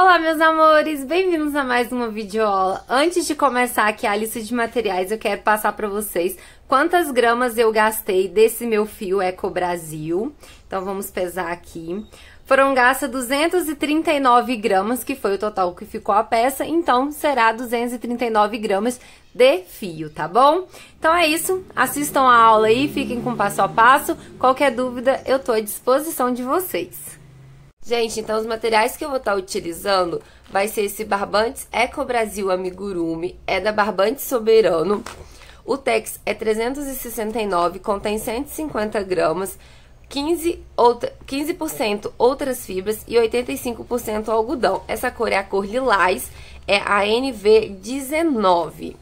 Olá, meus amores! Bem-vindos a mais uma videoaula. Antes de começar aqui a lista de materiais, eu quero passar para vocês quantas gramas eu gastei desse meu fio Eco Brasil. Então, vamos pesar aqui. Foram gastas 239 gramas, que foi o total que ficou a peça, então será 239 gramas de fio, tá bom? Então é isso, assistam a aula aí, fiquem com passo a passo. Qualquer dúvida, eu tô à disposição de vocês. Gente, então os materiais que eu vou estar tá utilizando vai ser esse Barbantes Eco Brasil Amigurumi, é da Barbante Soberano. O Tex é 369, contém 150 gramas, 15%, outra, 15 outras fibras e 85% algodão. Essa cor é a cor lilás, é a NV19.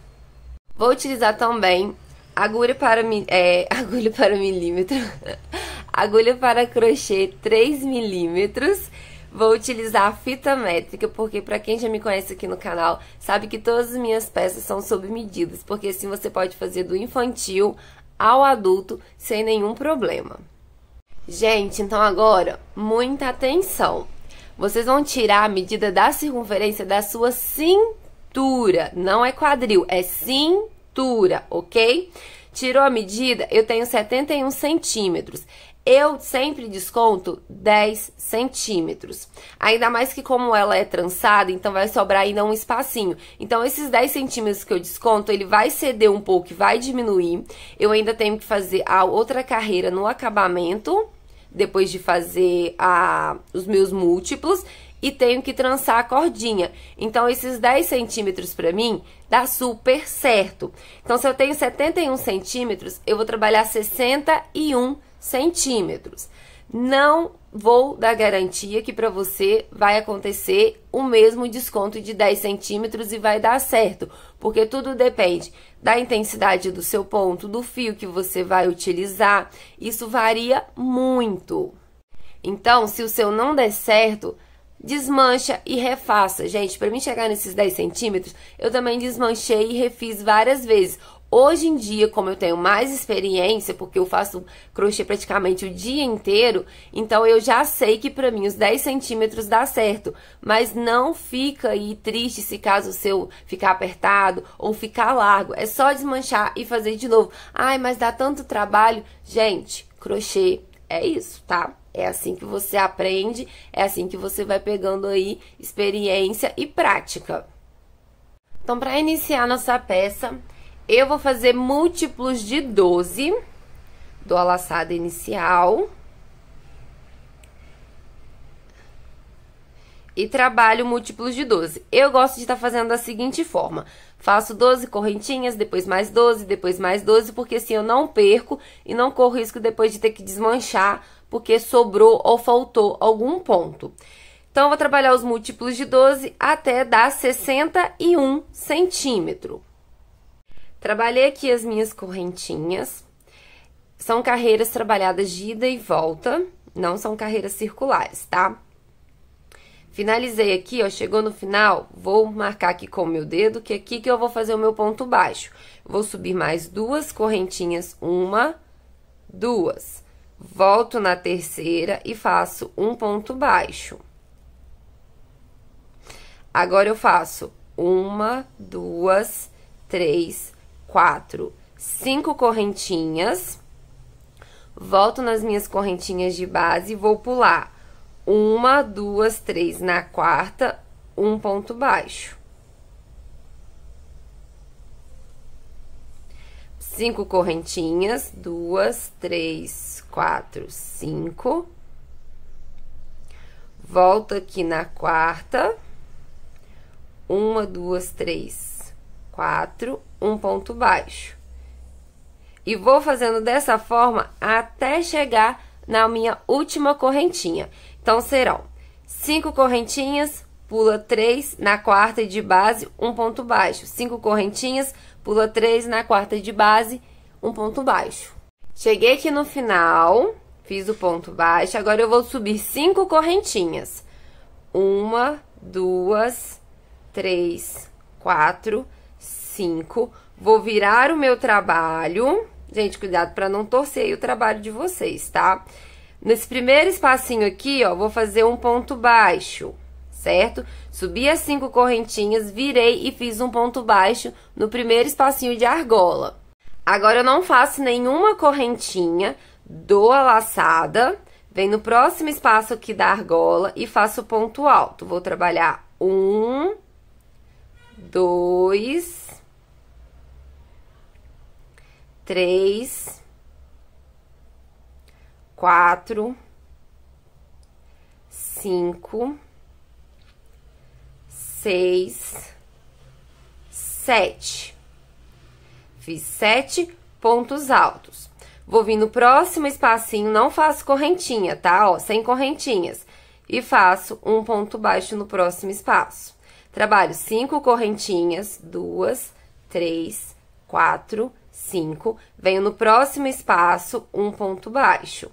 Vou utilizar também Agulha para, é, agulha para milímetro. agulha para crochê 3 milímetros. Vou utilizar a fita métrica, porque para quem já me conhece aqui no canal, sabe que todas as minhas peças são sob medidas, porque assim você pode fazer do infantil ao adulto sem nenhum problema. Gente, então agora, muita atenção. Vocês vão tirar a medida da circunferência da sua cintura, não é quadril, é cintura altura, ok? Tirou a medida, eu tenho 71 centímetros. Eu sempre desconto 10 centímetros. Ainda mais que como ela é trançada, então vai sobrar ainda um espacinho. Então esses 10 centímetros que eu desconto, ele vai ceder um pouco e vai diminuir. Eu ainda tenho que fazer a outra carreira no acabamento, depois de fazer a, os meus múltiplos. E tenho que trançar a cordinha. Então esses 10 centímetros para mim dá super certo. Então, se eu tenho 71 centímetros, eu vou trabalhar 61 centímetros. Não vou dar garantia que para você vai acontecer o mesmo desconto de 10 centímetros e vai dar certo, porque tudo depende da intensidade do seu ponto, do fio que você vai utilizar, isso varia muito. Então, se o seu não der certo, desmancha e refaça. Gente, para mim chegar nesses 10 centímetros, eu também desmanchei e refiz várias vezes. Hoje em dia, como eu tenho mais experiência, porque eu faço crochê praticamente o dia inteiro, então eu já sei que para mim os 10 centímetros dá certo. Mas não fica aí triste se caso o seu ficar apertado ou ficar largo. É só desmanchar e fazer de novo. Ai, mas dá tanto trabalho. Gente, crochê é isso, tá? É assim que você aprende, é assim que você vai pegando aí experiência e prática. Então, para iniciar nossa peça, eu vou fazer múltiplos de 12 do a laçada inicial. E trabalho múltiplos de 12. Eu gosto de estar tá fazendo da seguinte forma. Faço 12 correntinhas, depois mais 12, depois mais 12, porque assim eu não perco e não corro risco depois de ter que desmanchar porque sobrou ou faltou algum ponto. Então, eu vou trabalhar os múltiplos de 12 até dar 61 centímetro. Trabalhei aqui as minhas correntinhas. São carreiras trabalhadas de ida e volta, não são carreiras circulares, tá? Finalizei aqui, ó, chegou no final, vou marcar aqui com o meu dedo, que é aqui que eu vou fazer o meu ponto baixo. Vou subir mais duas correntinhas, uma, duas volto na terceira e faço um ponto baixo. Agora, eu faço uma, duas, três, quatro, cinco correntinhas. Volto nas minhas correntinhas de base e vou pular uma, duas, três na quarta, um ponto baixo. Cinco correntinhas, duas, três, quatro, cinco. Volta aqui na quarta. Uma, duas, três, quatro. Um ponto baixo. E vou fazendo dessa forma até chegar na minha última correntinha. Então, serão cinco correntinhas, pula três na quarta de base, um ponto baixo. Cinco correntinhas, pula três na quarta de base, um ponto baixo. Cheguei aqui no final, fiz o ponto baixo, agora eu vou subir cinco correntinhas. Uma, duas, três, quatro, cinco. Vou virar o meu trabalho. Gente, cuidado para não torcer o trabalho de vocês, tá? Nesse primeiro espacinho aqui, ó, vou fazer um ponto baixo, certo? Subi as cinco correntinhas, virei e fiz um ponto baixo no primeiro espacinho de argola. Agora eu não faço nenhuma correntinha, dou a laçada, venho no próximo espaço aqui da argola e faço ponto alto. Vou trabalhar um, dois, três, quatro, cinco, seis, sete Fiz sete pontos altos. Vou vir no próximo espacinho, não faço correntinha, tá? Ó, sem correntinhas. E faço um ponto baixo no próximo espaço. Trabalho cinco correntinhas, duas, três, quatro, cinco. Venho no próximo espaço, um ponto baixo.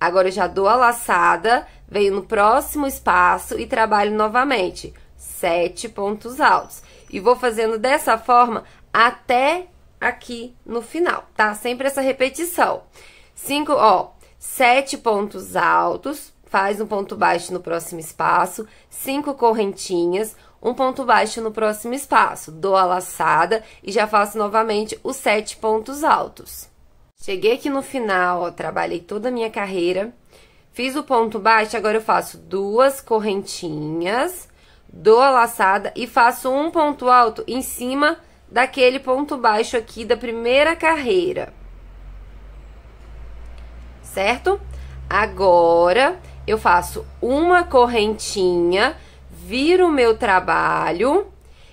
Agora, eu já dou a laçada, venho no próximo espaço e trabalho novamente. Sete pontos altos. E vou fazendo dessa forma até aqui no final, tá? Sempre essa repetição. Cinco, ó, sete pontos altos, faz um ponto baixo no próximo espaço, cinco correntinhas, um ponto baixo no próximo espaço, dou a laçada e já faço novamente os sete pontos altos. Cheguei aqui no final, ó, trabalhei toda a minha carreira, fiz o ponto baixo, agora eu faço duas correntinhas, dou a laçada e faço um ponto alto em cima daquele ponto baixo aqui da primeira carreira. Certo? Agora, eu faço uma correntinha, viro o meu trabalho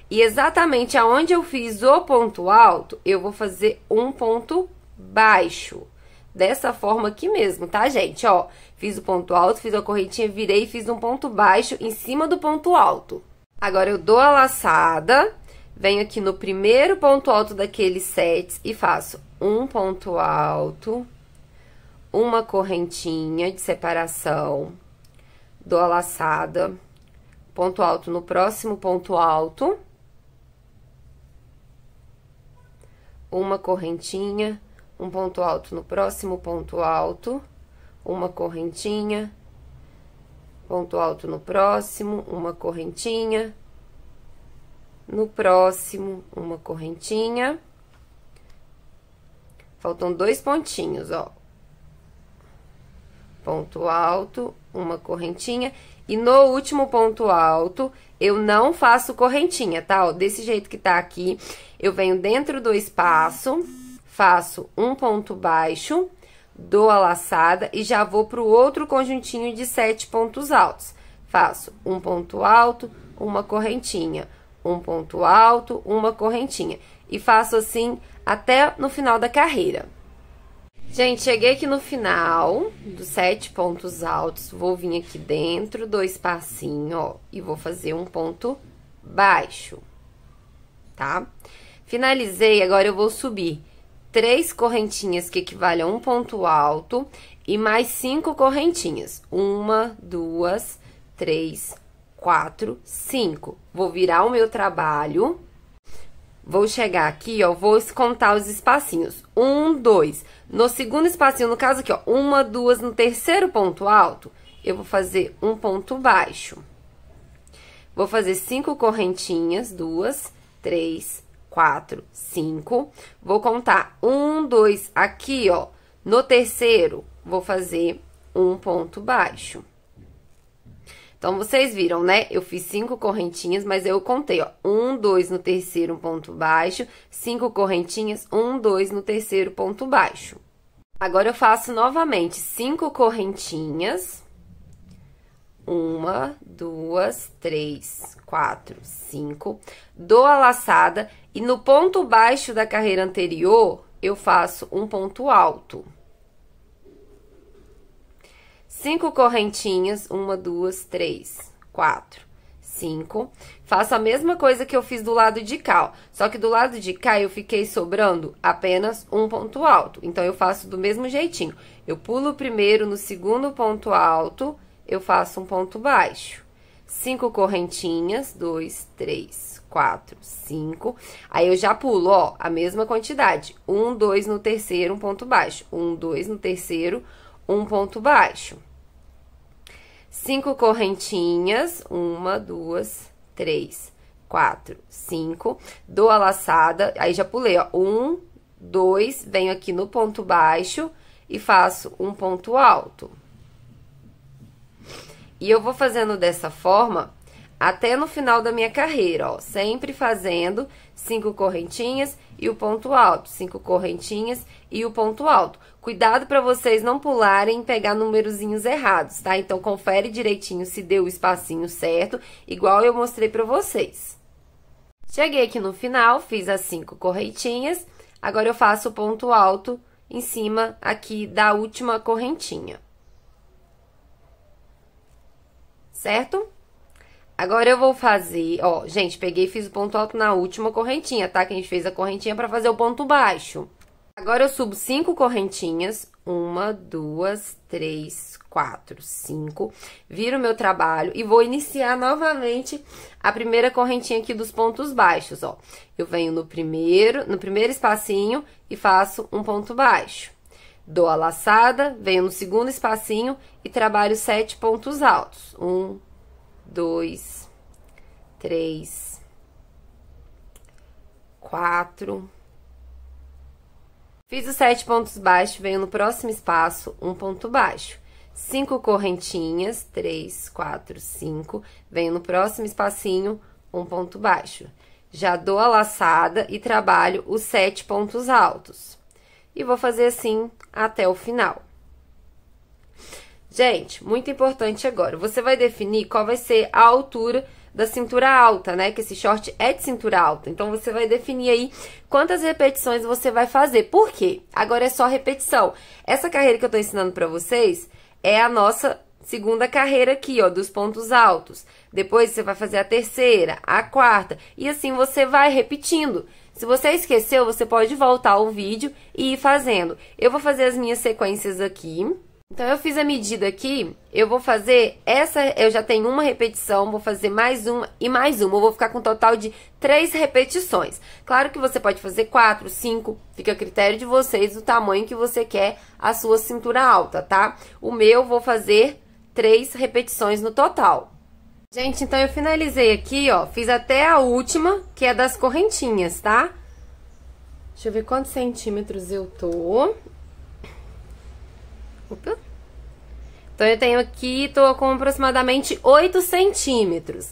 e exatamente aonde eu fiz o ponto alto, eu vou fazer um ponto baixo dessa forma aqui mesmo, tá, gente? Ó, fiz o ponto alto, fiz a correntinha, virei, e fiz um ponto baixo em cima do ponto alto. Agora, eu dou a laçada, venho aqui no primeiro ponto alto daqueles sets e faço um ponto alto, uma correntinha de separação, dou a laçada, ponto alto no próximo ponto alto, uma correntinha, um ponto alto no próximo ponto alto, uma correntinha, ponto alto no próximo, uma correntinha, no próximo, uma correntinha. Faltam dois pontinhos, ó. Ponto alto, uma correntinha. E no último ponto alto, eu não faço correntinha, tá? Ó, desse jeito que tá aqui, eu venho dentro do espaço faço um ponto baixo, dou a laçada e já vou para o outro conjuntinho de sete pontos altos. Faço um ponto alto, uma correntinha, um ponto alto, uma correntinha. E faço assim até no final da carreira. Gente, cheguei aqui no final dos sete pontos altos, vou vir aqui dentro, dois passinhos, ó, e vou fazer um ponto baixo, tá? Finalizei, agora eu vou subir três correntinhas que equivale a um ponto alto e mais cinco correntinhas. Uma, duas, três, quatro, cinco. Vou virar o meu trabalho. Vou chegar aqui, ó, vou contar os espacinhos. Um, dois. No segundo espacinho, no caso aqui, ó, uma, duas. No terceiro ponto alto, eu vou fazer um ponto baixo. Vou fazer cinco correntinhas, duas, três, quatro, cinco. Vou contar um, dois aqui, ó. No terceiro, vou fazer um ponto baixo. Então, vocês viram, né? Eu fiz cinco correntinhas, mas eu contei, ó. Um, dois no terceiro, um ponto baixo. Cinco correntinhas, um, dois no terceiro, ponto baixo. Agora, eu faço novamente cinco correntinhas uma, duas, três, quatro, cinco, dou a laçada e no ponto baixo da carreira anterior eu faço um ponto alto. Cinco correntinhas, uma, duas, três, quatro, cinco. Faço a mesma coisa que eu fiz do lado de cá, ó. só que do lado de cá eu fiquei sobrando apenas um ponto alto. Então eu faço do mesmo jeitinho. Eu pulo primeiro no segundo ponto alto eu faço um ponto baixo. Cinco correntinhas, dois, três, quatro, cinco. Aí, eu já pulo, ó, a mesma quantidade. Um, dois no terceiro, um ponto baixo. Um, dois no terceiro, um ponto baixo. Cinco correntinhas, uma, duas, três, quatro, cinco. Dou a laçada, aí já pulei, ó, um, dois, venho aqui no ponto baixo e faço um ponto alto. E eu vou fazendo dessa forma até no final da minha carreira, ó. Sempre fazendo cinco correntinhas e o ponto alto, cinco correntinhas e o ponto alto. Cuidado para vocês não pularem e pegar numerozinhos errados, tá? Então, confere direitinho se deu o espacinho certo, igual eu mostrei para vocês. Cheguei aqui no final, fiz as cinco correntinhas, agora eu faço o ponto alto em cima aqui da última correntinha. certo? Agora eu vou fazer, ó, gente, peguei e fiz o ponto alto na última correntinha, tá? Que a gente fez a correntinha para fazer o ponto baixo. Agora eu subo cinco correntinhas, uma, duas, três, quatro, cinco, viro meu trabalho e vou iniciar novamente a primeira correntinha aqui dos pontos baixos, ó. Eu venho no primeiro, no primeiro espacinho e faço um ponto baixo. Dou a laçada, venho no segundo espacinho e trabalho sete pontos altos. Um, dois, três, quatro. Fiz os sete pontos baixos, venho no próximo espaço, um ponto baixo. Cinco correntinhas, três, quatro, cinco. Venho no próximo espacinho, um ponto baixo. Já dou a laçada e trabalho os sete pontos altos e vou fazer assim até o final. Gente, muito importante agora, você vai definir qual vai ser a altura da cintura alta, né? Que esse short é de cintura alta. Então, você vai definir aí quantas repetições você vai fazer. Por quê? Agora é só repetição. Essa carreira que eu tô ensinando pra vocês é a nossa segunda carreira aqui, ó, dos pontos altos. Depois, você vai fazer a terceira, a quarta. E assim, você vai repetindo. Se você esqueceu, você pode voltar ao vídeo e ir fazendo. Eu vou fazer as minhas sequências aqui. Então, eu fiz a medida aqui, eu vou fazer essa, eu já tenho uma repetição, vou fazer mais uma e mais uma. Eu vou ficar com um total de três repetições. Claro que você pode fazer quatro, cinco, fica a critério de vocês o tamanho que você quer a sua cintura alta, tá? O meu, vou fazer três repetições no total. Gente, então eu finalizei aqui, ó. Fiz até a última, que é das correntinhas, tá? Deixa eu ver quantos centímetros eu tô. Opa. Então, eu tenho aqui, tô com aproximadamente 8 centímetros.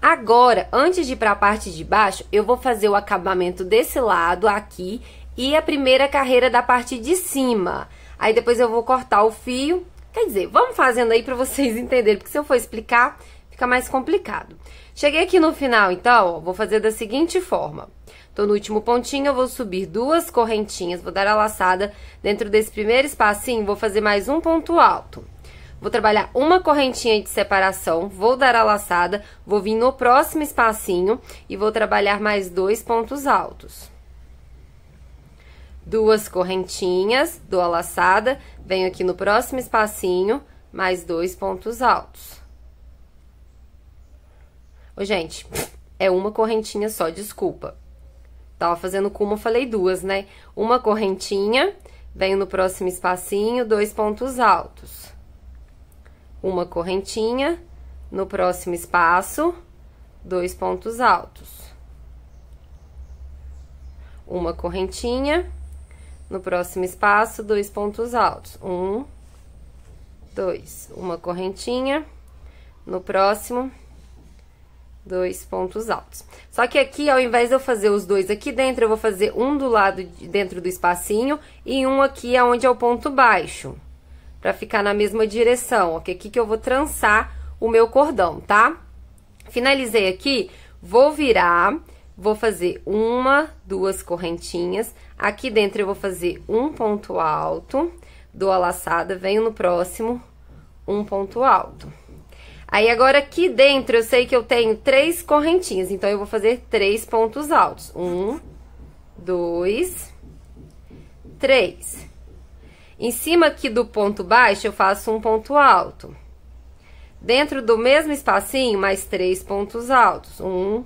Agora, antes de ir pra parte de baixo, eu vou fazer o acabamento desse lado aqui e a primeira carreira da parte de cima. Aí, depois eu vou cortar o fio. Quer dizer, vamos fazendo aí pra vocês entenderem, porque se eu for explicar fica mais complicado. Cheguei aqui no final, então, ó, vou fazer da seguinte forma. Tô no último pontinho, eu vou subir duas correntinhas, vou dar a laçada. Dentro desse primeiro espacinho, vou fazer mais um ponto alto. Vou trabalhar uma correntinha de separação, vou dar a laçada, vou vir no próximo espacinho e vou trabalhar mais dois pontos altos. Duas correntinhas, dou a laçada, venho aqui no próximo espacinho, mais dois pontos altos. Ô, gente, é uma correntinha só, desculpa. Tava fazendo com uma, falei duas, né? Uma correntinha, venho no próximo espacinho, dois pontos altos. Uma correntinha, no próximo espaço, dois pontos altos. Uma correntinha, no próximo espaço, dois pontos altos. Um, dois. Uma correntinha, no próximo dois pontos altos. Só que aqui, ao invés de eu fazer os dois aqui dentro, eu vou fazer um do lado de dentro do espacinho e um aqui aonde é o ponto baixo, para ficar na mesma direção, ok? Aqui que eu vou trançar o meu cordão, tá? Finalizei aqui, vou virar, vou fazer uma, duas correntinhas, aqui dentro eu vou fazer um ponto alto, dou a laçada, venho no próximo, um ponto alto. Aí agora aqui dentro eu sei que eu tenho três correntinhas, então eu vou fazer três pontos altos. Um, dois, três. Em cima aqui do ponto baixo eu faço um ponto alto. Dentro do mesmo espacinho, mais três pontos altos. Um,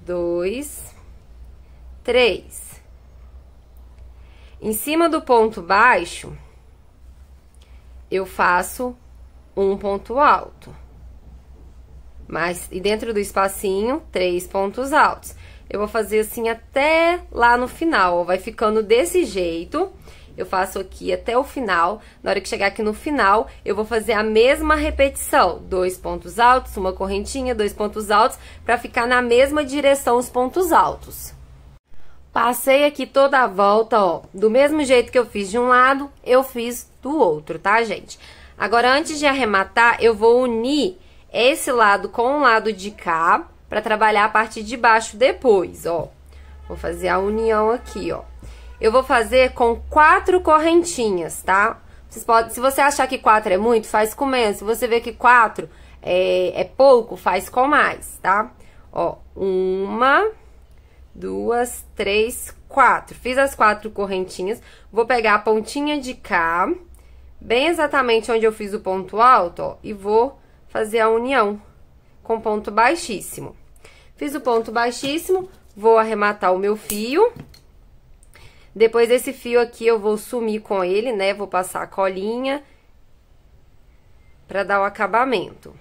dois, três. Em cima do ponto baixo, eu faço um ponto alto. Mas, e dentro do espacinho, três pontos altos. Eu vou fazer assim até lá no final, ó, vai ficando desse jeito. Eu faço aqui até o final. Na hora que chegar aqui no final, eu vou fazer a mesma repetição. Dois pontos altos, uma correntinha, dois pontos altos, pra ficar na mesma direção os pontos altos. Passei aqui toda a volta, ó, do mesmo jeito que eu fiz de um lado, eu fiz do outro, tá, gente? Agora, antes de arrematar, eu vou unir esse lado com o lado de cá, para trabalhar a parte de baixo depois, ó. Vou fazer a união aqui, ó. Eu vou fazer com quatro correntinhas, tá? Vocês podem, se você achar que quatro é muito, faz com menos. Se você ver que quatro é, é pouco, faz com mais, tá? Ó, uma, duas, três, quatro. Fiz as quatro correntinhas. Vou pegar a pontinha de cá bem exatamente onde eu fiz o ponto alto, ó, e vou fazer a união com ponto baixíssimo. Fiz o ponto baixíssimo, vou arrematar o meu fio. Depois esse fio aqui, eu vou sumir com ele, né? Vou passar a colinha pra dar o acabamento.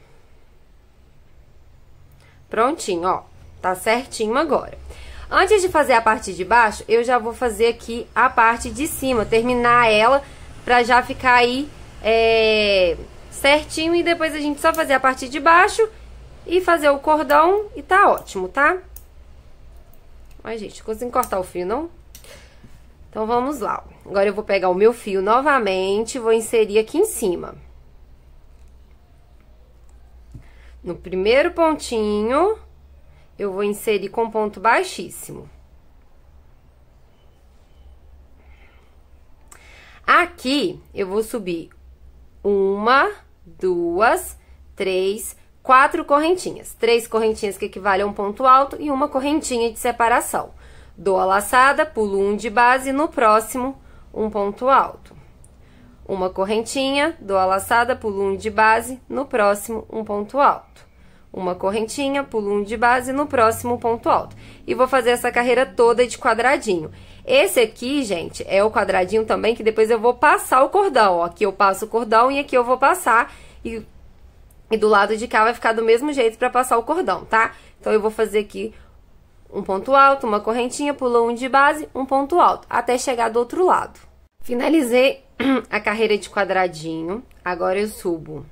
Prontinho, ó. Tá certinho agora. Antes de fazer a parte de baixo, eu já vou fazer aqui a parte de cima, terminar ela para já ficar aí é, certinho e depois a gente só fazer a parte de baixo e fazer o cordão e tá ótimo, tá? Ai, gente, consigo cortar o fio, não? Então, vamos lá. Agora, eu vou pegar o meu fio novamente vou inserir aqui em cima. No primeiro pontinho, eu vou inserir com ponto baixíssimo. Aqui, eu vou subir uma, duas, três, quatro correntinhas. Três correntinhas que equivale a um ponto alto e uma correntinha de separação. Dou a laçada, pulo um de base, no próximo, um ponto alto. Uma correntinha, dou a laçada, pulo um de base, no próximo, um ponto alto. Uma correntinha, pulo um de base, no próximo, um ponto alto. E vou fazer essa carreira toda de quadradinho. Esse aqui, gente, é o quadradinho também que depois eu vou passar o cordão, ó. Aqui eu passo o cordão e aqui eu vou passar e, e do lado de cá vai ficar do mesmo jeito pra passar o cordão, tá? Então, eu vou fazer aqui um ponto alto, uma correntinha, pulou um de base, um ponto alto, até chegar do outro lado. Finalizei a carreira de quadradinho, agora eu subo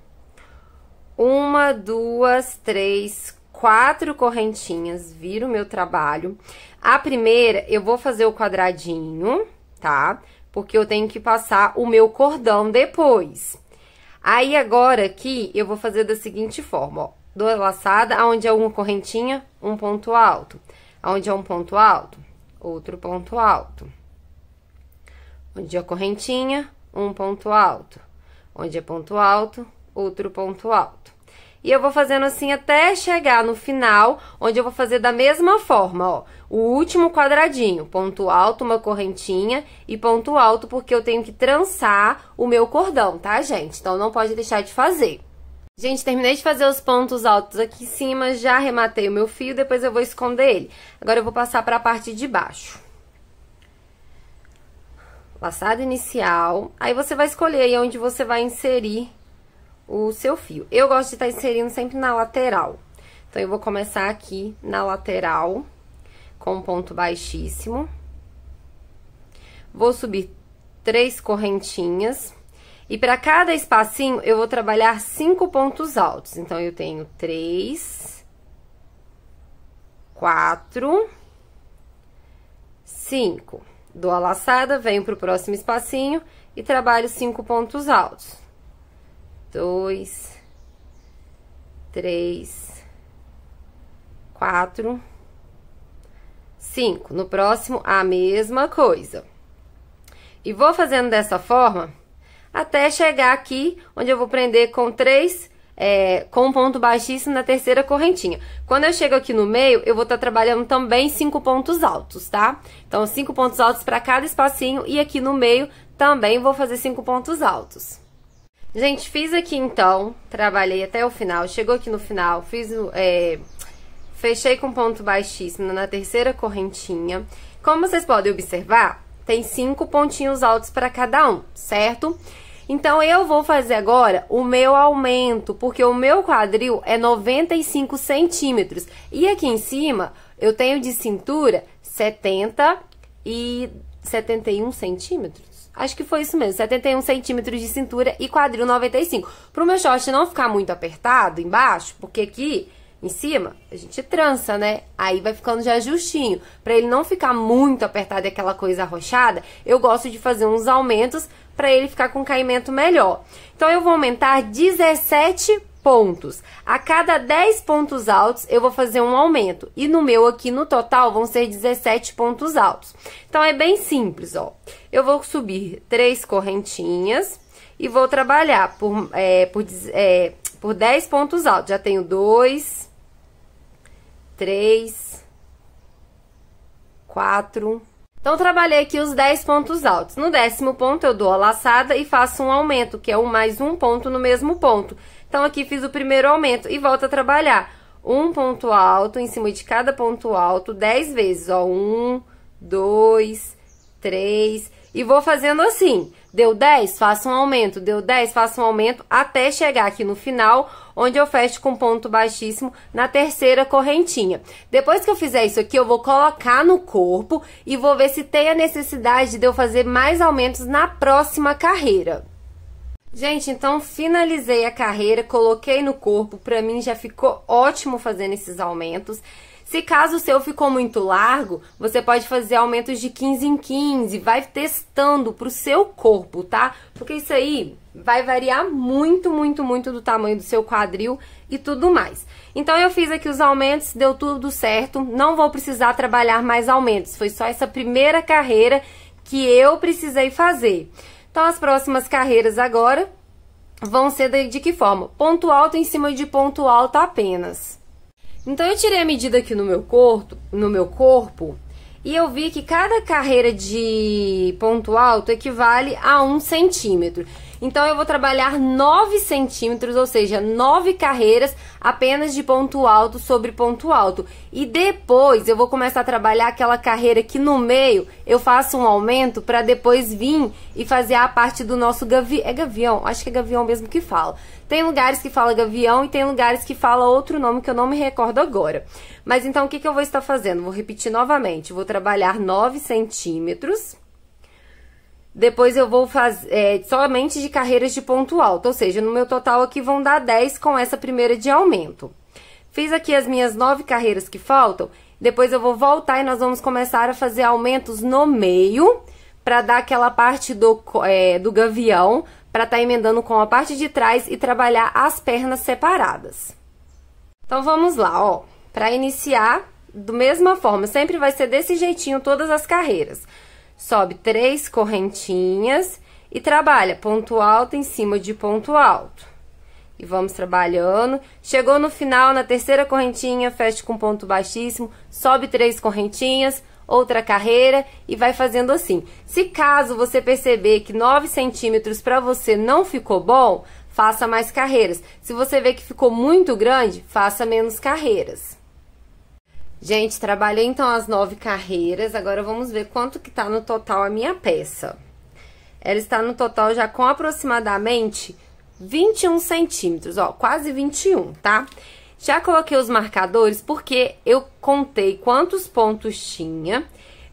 uma, duas, três, quatro correntinhas, vira o meu trabalho. A primeira, eu vou fazer o quadradinho, tá? Porque eu tenho que passar o meu cordão depois. Aí, agora aqui, eu vou fazer da seguinte forma, ó. Duas laçadas, aonde é uma correntinha, um ponto alto. aonde é um ponto alto, outro ponto alto. Onde é correntinha, um ponto alto. Onde é ponto alto, outro ponto alto e eu vou fazendo assim até chegar no final, onde eu vou fazer da mesma forma, ó. O último quadradinho, ponto alto, uma correntinha e ponto alto, porque eu tenho que trançar o meu cordão, tá, gente? Então, não pode deixar de fazer. Gente, terminei de fazer os pontos altos aqui em cima, já arrematei o meu fio, depois eu vou esconder ele. Agora eu vou passar para a parte de baixo. Laçada inicial. Aí você vai escolher aí onde você vai inserir o seu fio. Eu gosto de estar tá inserindo sempre na lateral. Então, eu vou começar aqui na lateral, com um ponto baixíssimo. Vou subir três correntinhas. E para cada espacinho, eu vou trabalhar cinco pontos altos. Então, eu tenho três, quatro, cinco. Dou a laçada, venho pro próximo espacinho e trabalho cinco pontos altos dois, três, quatro, cinco. No próximo, a mesma coisa. E vou fazendo dessa forma até chegar aqui, onde eu vou prender com três é, com um ponto baixíssimo na terceira correntinha. Quando eu chego aqui no meio, eu vou estar tá trabalhando também cinco pontos altos, tá? Então, cinco pontos altos para cada espacinho e aqui no meio também vou fazer cinco pontos altos. Gente, fiz aqui então, trabalhei até o final, chegou aqui no final, fiz é, fechei com ponto baixíssimo na terceira correntinha. Como vocês podem observar, tem cinco pontinhos altos para cada um, certo? Então, eu vou fazer agora o meu aumento, porque o meu quadril é 95 centímetros. E aqui em cima, eu tenho de cintura 70 e 71 centímetros. Acho que foi isso mesmo, 71 centímetros de cintura e quadril 95. Pro meu short não ficar muito apertado embaixo, porque aqui em cima, a gente trança, né? Aí vai ficando já justinho. Pra ele não ficar muito apertado e aquela coisa arrochada, eu gosto de fazer uns aumentos pra ele ficar com caimento melhor. Então, eu vou aumentar 17 pontos. A cada 10 pontos altos, eu vou fazer um aumento. E no meu aqui, no total, vão ser 17 pontos altos. Então, é bem simples, ó. Eu vou subir três correntinhas e vou trabalhar por, é, por, é, por 10 pontos altos. Já tenho 2, 3, 4... Então, trabalhei aqui os 10 pontos altos. No décimo ponto, eu dou a laçada e faço um aumento, que é o mais um ponto no mesmo ponto. Então, aqui fiz o primeiro aumento e volto a trabalhar. Um ponto alto, em cima de cada ponto alto, 10 vezes, ó. Um, dois, três. E vou fazendo assim. Deu 10, faço um aumento. Deu 10, faço um aumento até chegar aqui no final, onde eu fecho com ponto baixíssimo na terceira correntinha. Depois que eu fizer isso aqui, eu vou colocar no corpo e vou ver se tem a necessidade de eu fazer mais aumentos na próxima carreira. Gente, então finalizei a carreira, coloquei no corpo, pra mim já ficou ótimo fazendo esses aumentos. Se caso o seu ficou muito largo, você pode fazer aumentos de 15 em 15, vai testando pro seu corpo, tá? Porque isso aí vai variar muito, muito, muito do tamanho do seu quadril e tudo mais. Então eu fiz aqui os aumentos, deu tudo certo, não vou precisar trabalhar mais aumentos, foi só essa primeira carreira que eu precisei fazer. Então, as próximas carreiras agora vão ser de, de que forma? Ponto alto em cima de ponto alto apenas. Então, eu tirei a medida aqui no meu corpo, no meu corpo e eu vi que cada carreira de ponto alto equivale a um centímetro. Então eu vou trabalhar 9 centímetros, ou seja, 9 carreiras apenas de ponto alto sobre ponto alto. E depois eu vou começar a trabalhar aquela carreira que no meio eu faço um aumento para depois vir e fazer a parte do nosso gavião. É gavião? Acho que é gavião mesmo que fala. Tem lugares que fala gavião e tem lugares que fala outro nome que eu não me recordo agora. Mas então o que, que eu vou estar fazendo? Vou repetir novamente. Vou trabalhar 9 centímetros depois eu vou fazer é, somente de carreiras de ponto alto, ou seja, no meu total aqui vão dar 10 com essa primeira de aumento. Fiz aqui as minhas 9 carreiras que faltam, depois eu vou voltar e nós vamos começar a fazer aumentos no meio para dar aquela parte do, é, do gavião para estar tá emendando com a parte de trás e trabalhar as pernas separadas. Então vamos lá, ó. Para iniciar, do mesma forma, sempre vai ser desse jeitinho todas as carreiras sobe três correntinhas e trabalha ponto alto em cima de ponto alto. E vamos trabalhando. Chegou no final, na terceira correntinha, fecha com ponto baixíssimo, sobe três correntinhas, outra carreira e vai fazendo assim. Se caso você perceber que 9 centímetros para você não ficou bom, faça mais carreiras. Se você ver que ficou muito grande, faça menos carreiras. Gente, trabalhei então as nove carreiras, agora vamos ver quanto que tá no total a minha peça. Ela está no total já com aproximadamente 21 centímetros, ó, quase 21, tá? Já coloquei os marcadores porque eu contei quantos pontos tinha.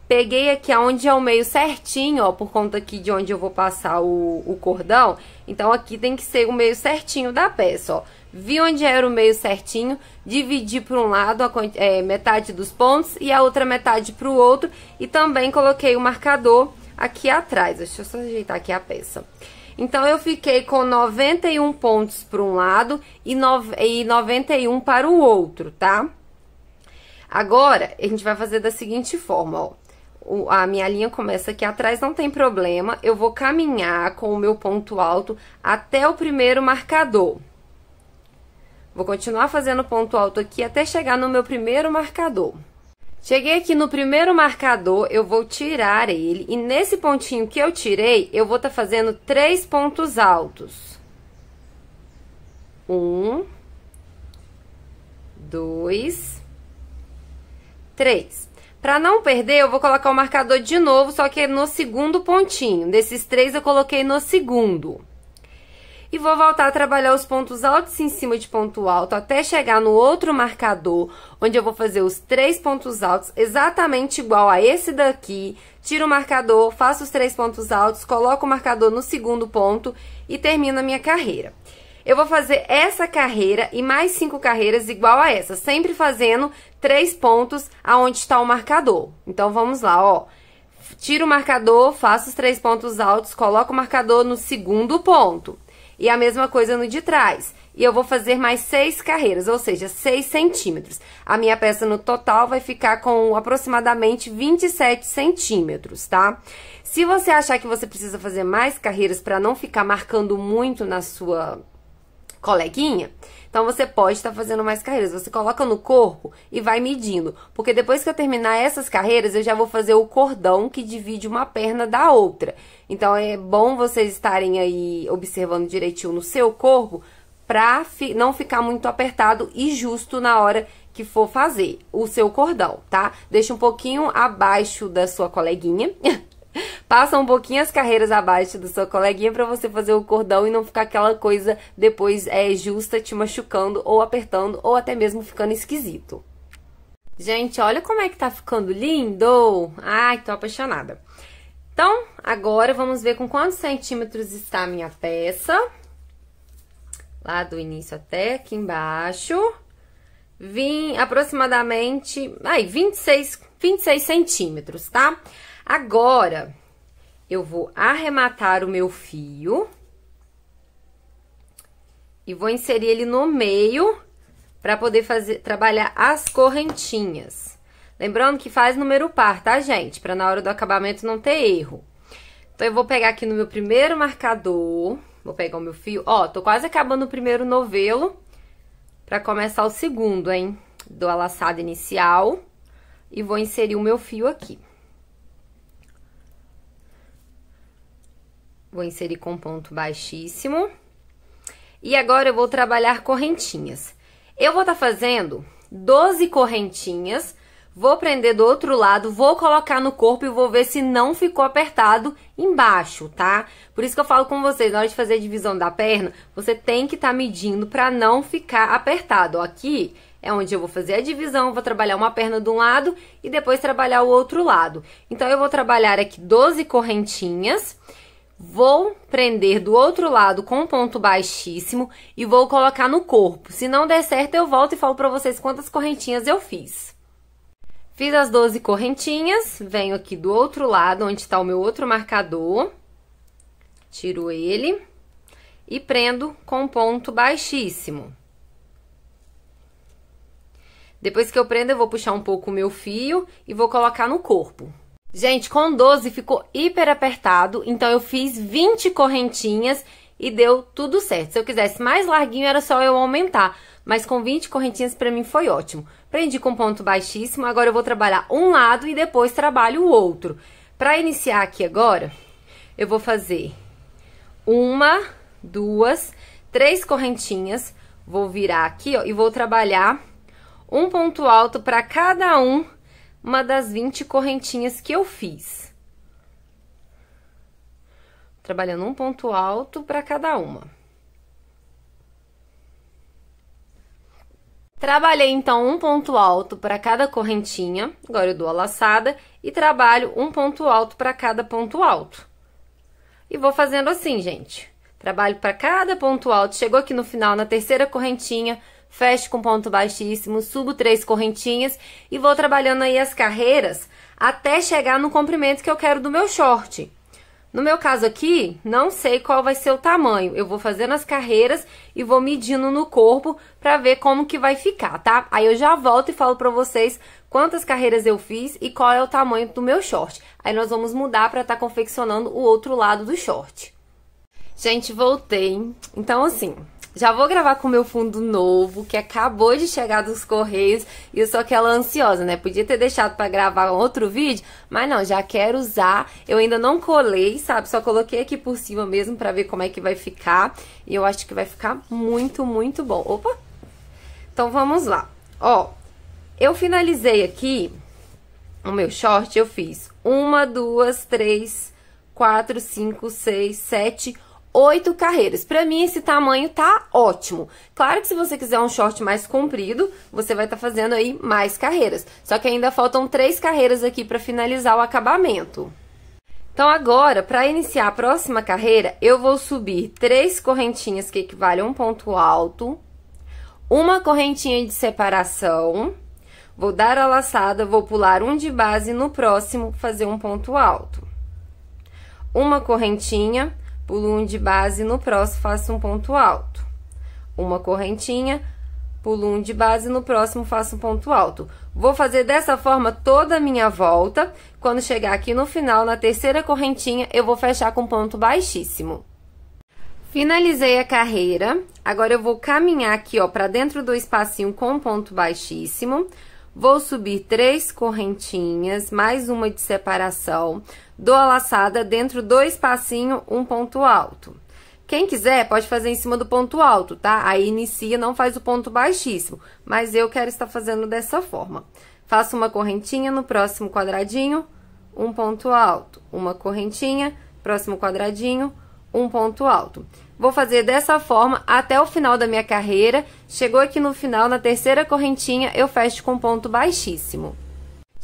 Peguei aqui aonde é o meio certinho, ó, por conta aqui de onde eu vou passar o, o cordão. Então, aqui tem que ser o meio certinho da peça, ó vi onde era o meio certinho, dividi para um lado a, é, metade dos pontos e a outra metade para o outro e também coloquei o marcador aqui atrás. Deixa eu só ajeitar aqui a peça. Então, eu fiquei com 91 pontos para um lado e, e 91 para o outro, tá? Agora, a gente vai fazer da seguinte forma, ó. O, a minha linha começa aqui atrás, não tem problema. Eu vou caminhar com o meu ponto alto até o primeiro marcador. Vou continuar fazendo ponto alto aqui até chegar no meu primeiro marcador. Cheguei aqui no primeiro marcador, eu vou tirar ele e nesse pontinho que eu tirei, eu vou estar tá fazendo três pontos altos. Um, dois, três. Para não perder, eu vou colocar o marcador de novo, só que é no segundo pontinho. Desses três, eu coloquei no segundo e vou voltar a trabalhar os pontos altos em cima de ponto alto até chegar no outro marcador, onde eu vou fazer os três pontos altos exatamente igual a esse daqui. Tiro o marcador, faço os três pontos altos, coloco o marcador no segundo ponto e termino a minha carreira. Eu vou fazer essa carreira e mais cinco carreiras igual a essa, sempre fazendo três pontos aonde está o marcador. Então, vamos lá, ó. Tiro o marcador, faço os três pontos altos, coloco o marcador no segundo ponto. E a mesma coisa no de trás. E eu vou fazer mais seis carreiras, ou seja, seis centímetros. A minha peça no total vai ficar com aproximadamente 27 centímetros, tá? Se você achar que você precisa fazer mais carreiras para não ficar marcando muito na sua coleguinha, então você pode estar tá fazendo mais carreiras. Você coloca no corpo e vai medindo. Porque depois que eu terminar essas carreiras, eu já vou fazer o cordão que divide uma perna da outra. Então é bom vocês estarem aí observando direitinho no seu corpo pra fi não ficar muito apertado e justo na hora que for fazer o seu cordão, tá? Deixa um pouquinho abaixo da sua coleguinha, Passa um pouquinho as carreiras abaixo do seu coleguinha para você fazer o cordão e não ficar aquela coisa depois é justa te machucando ou apertando ou até mesmo ficando esquisito. Gente, olha como é que tá ficando lindo! Ai, tô apaixonada. Então, agora vamos ver com quantos centímetros está a minha peça. Lá do início até aqui embaixo. Vim aproximadamente, aí, 26, 26 centímetros, tá? Tá? Agora, eu vou arrematar o meu fio e vou inserir ele no meio para poder fazer trabalhar as correntinhas. Lembrando que faz número par, tá, gente? Para na hora do acabamento não ter erro. Então eu vou pegar aqui no meu primeiro marcador, vou pegar o meu fio, ó, tô quase acabando o primeiro novelo para começar o segundo, hein? Dou a laçada inicial e vou inserir o meu fio aqui. Vou inserir com ponto baixíssimo. E agora eu vou trabalhar correntinhas. Eu vou estar tá fazendo 12 correntinhas, vou prender do outro lado, vou colocar no corpo e vou ver se não ficou apertado embaixo, tá? Por isso que eu falo com vocês, na hora de fazer a divisão da perna, você tem que estar tá medindo para não ficar apertado. aqui é onde eu vou fazer a divisão, vou trabalhar uma perna de um lado e depois trabalhar o outro lado. Então, eu vou trabalhar aqui 12 correntinhas Vou prender do outro lado com um ponto baixíssimo e vou colocar no corpo. Se não der certo, eu volto e falo para vocês quantas correntinhas eu fiz. Fiz as 12 correntinhas, venho aqui do outro lado, onde está o meu outro marcador. Tiro ele e prendo com um ponto baixíssimo. Depois que eu prendo, eu vou puxar um pouco o meu fio e vou colocar no corpo. Gente, com 12 ficou hiper apertado, então eu fiz 20 correntinhas e deu tudo certo. Se eu quisesse mais larguinho, era só eu aumentar. Mas com 20 correntinhas, pra mim, foi ótimo. Prendi com ponto baixíssimo, agora eu vou trabalhar um lado e depois trabalho o outro. Pra iniciar aqui agora, eu vou fazer uma, duas, três correntinhas. Vou virar aqui, ó, e vou trabalhar um ponto alto para cada um uma das 20 correntinhas que eu fiz. Trabalhando um ponto alto para cada uma. Trabalhei então um ponto alto para cada correntinha, agora eu dou a laçada e trabalho um ponto alto para cada ponto alto. E vou fazendo assim, gente. Trabalho para cada ponto alto, chegou aqui no final na terceira correntinha, fecho com ponto baixíssimo, subo três correntinhas e vou trabalhando aí as carreiras até chegar no comprimento que eu quero do meu short. No meu caso aqui, não sei qual vai ser o tamanho. Eu vou fazendo as carreiras e vou medindo no corpo para ver como que vai ficar, tá? Aí eu já volto e falo para vocês quantas carreiras eu fiz e qual é o tamanho do meu short. Aí nós vamos mudar para estar tá confeccionando o outro lado do short. Gente, voltei. Então assim, já vou gravar com o meu fundo novo, que acabou de chegar dos Correios, e eu sou aquela ansiosa, né? Podia ter deixado para gravar outro vídeo, mas não, já quero usar. Eu ainda não colei, sabe? Só coloquei aqui por cima mesmo para ver como é que vai ficar. E eu acho que vai ficar muito, muito bom. Opa! Então vamos lá. Ó, eu finalizei aqui o meu short, eu fiz uma, duas, três, quatro, cinco, seis, sete, oito carreiras. Pra mim, esse tamanho tá ótimo. Claro que se você quiser um short mais comprido, você vai estar tá fazendo aí mais carreiras. Só que ainda faltam três carreiras aqui pra finalizar o acabamento. Então, agora, para iniciar a próxima carreira, eu vou subir três correntinhas que equivalem a um ponto alto, uma correntinha de separação, vou dar a laçada, vou pular um de base no próximo, fazer um ponto alto. Uma correntinha, pulo um de base, no próximo faço um ponto alto. Uma correntinha, pulo um de base, no próximo faço um ponto alto. Vou fazer dessa forma toda a minha volta. Quando chegar aqui no final, na terceira correntinha, eu vou fechar com ponto baixíssimo. Finalizei a carreira. Agora, eu vou caminhar aqui, ó, pra dentro do espacinho com ponto baixíssimo. Vou subir três correntinhas, mais uma de separação dou a laçada dentro do espacinho, um ponto alto. Quem quiser, pode fazer em cima do ponto alto, tá? Aí inicia, não faz o ponto baixíssimo, mas eu quero estar fazendo dessa forma. Faço uma correntinha no próximo quadradinho, um ponto alto. Uma correntinha, próximo quadradinho, um ponto alto. Vou fazer dessa forma até o final da minha carreira. Chegou aqui no final, na terceira correntinha, eu fecho com ponto baixíssimo.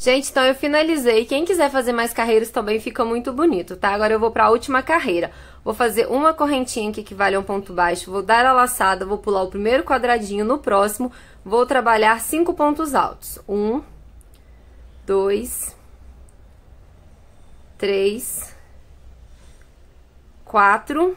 Gente, então eu finalizei. Quem quiser fazer mais carreiras também fica muito bonito, tá? Agora eu vou para a última carreira. Vou fazer uma correntinha que equivale a um ponto baixo, vou dar a laçada, vou pular o primeiro quadradinho no próximo, vou trabalhar cinco pontos altos. Um, dois, três, quatro,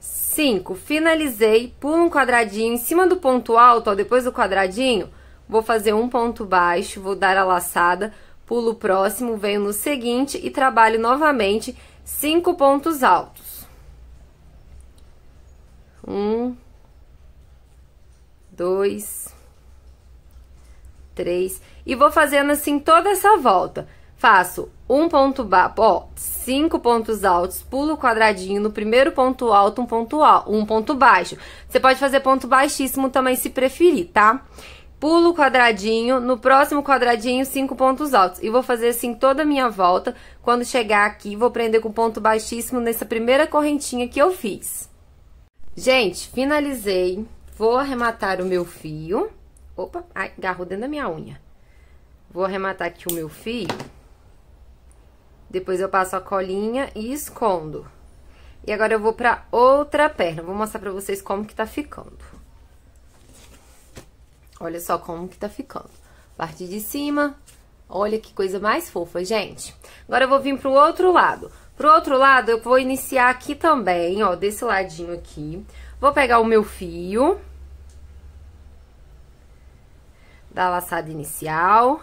cinco. Finalizei, pulo um quadradinho em cima do ponto alto, ó, depois do quadradinho vou fazer um ponto baixo, vou dar a laçada, pulo o próximo, venho no seguinte e trabalho novamente cinco pontos altos. Um, dois, três. E vou fazendo assim toda essa volta. Faço um ponto baixo, ó, cinco pontos altos, pulo o quadradinho no primeiro ponto alto, um ponto, alto, um ponto baixo. Você pode fazer ponto baixíssimo também se preferir, tá? Tá? pulo o quadradinho, no próximo quadradinho, cinco pontos altos. E vou fazer assim toda a minha volta. Quando chegar aqui, vou prender com ponto baixíssimo nessa primeira correntinha que eu fiz. Gente, finalizei. Vou arrematar o meu fio. Opa, ai, garro dentro da minha unha. Vou arrematar aqui o meu fio. Depois eu passo a colinha e escondo. E agora eu vou pra outra perna. Vou mostrar pra vocês como que tá ficando. Olha só como que tá ficando. Parte de cima, olha que coisa mais fofa, gente. Agora eu vou vir pro outro lado. Pro outro lado, eu vou iniciar aqui também, ó, desse ladinho aqui. Vou pegar o meu fio da laçada inicial.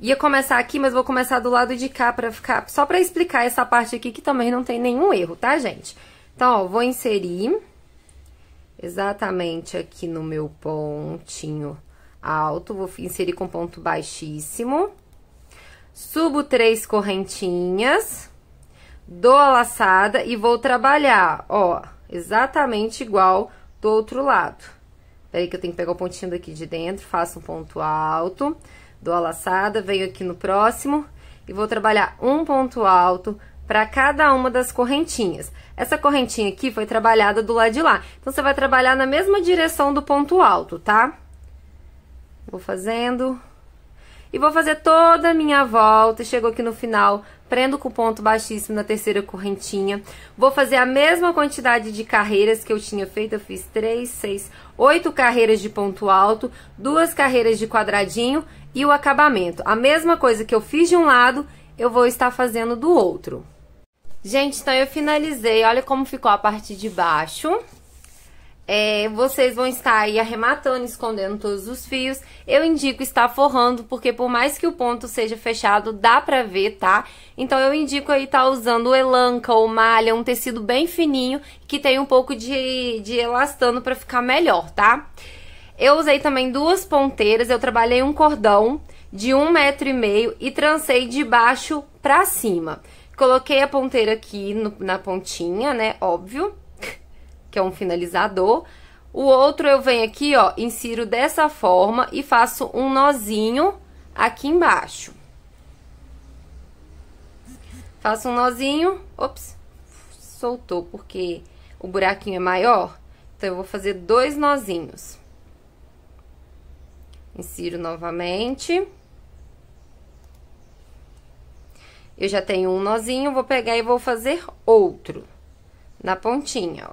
Ia começar aqui, mas vou começar do lado de cá pra ficar... Só pra explicar essa parte aqui que também não tem nenhum erro, tá, gente? Então, ó, vou inserir exatamente aqui no meu pontinho alto, vou inserir com ponto baixíssimo. Subo três correntinhas, dou a laçada e vou trabalhar, ó, exatamente igual do outro lado. Peraí que eu tenho que pegar o pontinho daqui de dentro, faço um ponto alto, dou a laçada, venho aqui no próximo e vou trabalhar um ponto alto, para cada uma das correntinhas. Essa correntinha aqui foi trabalhada do lado de lá. Então, você vai trabalhar na mesma direção do ponto alto, tá? Vou fazendo. E vou fazer toda a minha volta. Chegou aqui no final, prendo com o ponto baixíssimo na terceira correntinha. Vou fazer a mesma quantidade de carreiras que eu tinha feito. Eu fiz três, seis, oito carreiras de ponto alto, duas carreiras de quadradinho e o acabamento. A mesma coisa que eu fiz de um lado, eu vou estar fazendo do outro. Gente, então eu finalizei. Olha como ficou a parte de baixo. É, vocês vão estar aí arrematando, escondendo todos os fios. Eu indico estar forrando, porque por mais que o ponto seja fechado, dá pra ver, tá? Então eu indico aí estar tá usando elanca ou malha, um tecido bem fininho, que tem um pouco de, de elastano pra ficar melhor, tá? Eu usei também duas ponteiras, eu trabalhei um cordão de um metro e meio e trancei de baixo pra cima. Coloquei a ponteira aqui no, na pontinha, né? Óbvio, que é um finalizador. O outro eu venho aqui, ó, insiro dessa forma e faço um nozinho aqui embaixo. Faço um nozinho, ops, soltou porque o buraquinho é maior. Então, eu vou fazer dois nozinhos. Insiro novamente. Eu já tenho um nozinho, vou pegar e vou fazer outro na pontinha, ó.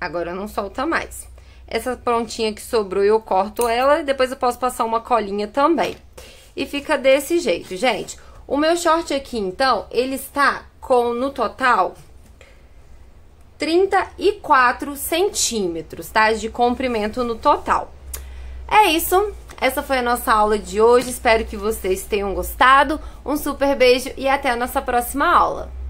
Agora não solta mais. Essa pontinha que sobrou, eu corto ela e depois eu posso passar uma colinha também. E fica desse jeito, gente. O meu short aqui, então, ele está com, no total, 34 centímetros, tá? De comprimento no total. É isso. Essa foi a nossa aula de hoje. Espero que vocês tenham gostado. Um super beijo e até a nossa próxima aula.